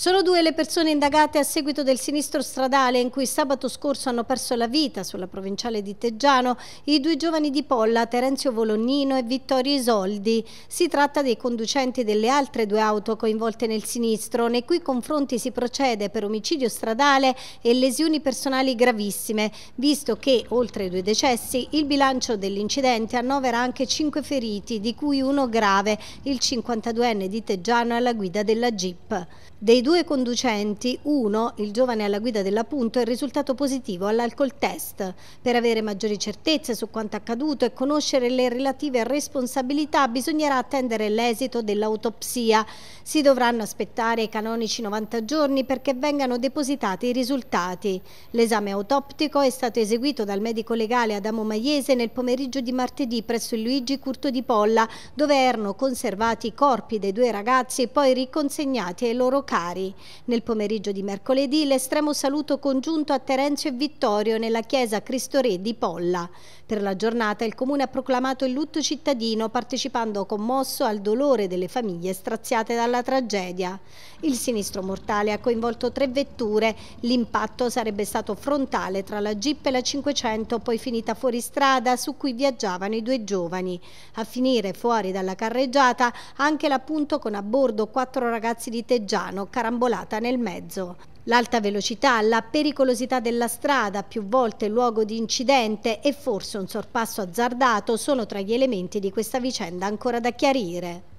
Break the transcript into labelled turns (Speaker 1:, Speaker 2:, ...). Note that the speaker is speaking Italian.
Speaker 1: Sono due le persone indagate a seguito del sinistro stradale in cui sabato scorso hanno perso la vita sulla provinciale di Teggiano i due giovani di Polla, Terenzio Volonnino e Vittorio Isoldi. Si tratta dei conducenti delle altre due auto coinvolte nel sinistro, nei cui confronti si procede per omicidio stradale e lesioni personali gravissime, visto che, oltre ai due decessi, il bilancio dell'incidente annovera anche cinque feriti, di cui uno grave, il 52enne di Teggiano alla guida della Jeep. Dei due due conducenti, uno, il giovane alla guida dell'appunto, è risultato positivo all'alcol test. Per avere maggiori certezze su quanto accaduto e conoscere le relative responsabilità bisognerà attendere l'esito dell'autopsia. Si dovranno aspettare i canonici 90 giorni perché vengano depositati i risultati. L'esame autoptico è stato eseguito dal medico legale Adamo Maiese nel pomeriggio di martedì presso il Luigi Curto di Polla, dove erano conservati i corpi dei due ragazzi e poi riconsegnati ai loro cari familiari. Nel pomeriggio di mercoledì l'estremo saluto congiunto a Terenzio e Vittorio nella chiesa Cristo Re di Polla. Per la giornata il comune ha proclamato il lutto cittadino partecipando commosso al dolore delle famiglie straziate dalla tragedia. Il sinistro mortale ha coinvolto tre vetture, l'impatto sarebbe stato frontale tra la Jeep e la 500 poi finita fuori strada su cui viaggiavano i due giovani. A finire fuori dalla carreggiata anche l'appunto con a bordo quattro ragazzi di Teggiano carambolata nel mezzo. L'alta velocità, la pericolosità della strada, più volte luogo di incidente e forse un sorpasso azzardato sono tra gli elementi di questa vicenda ancora da chiarire.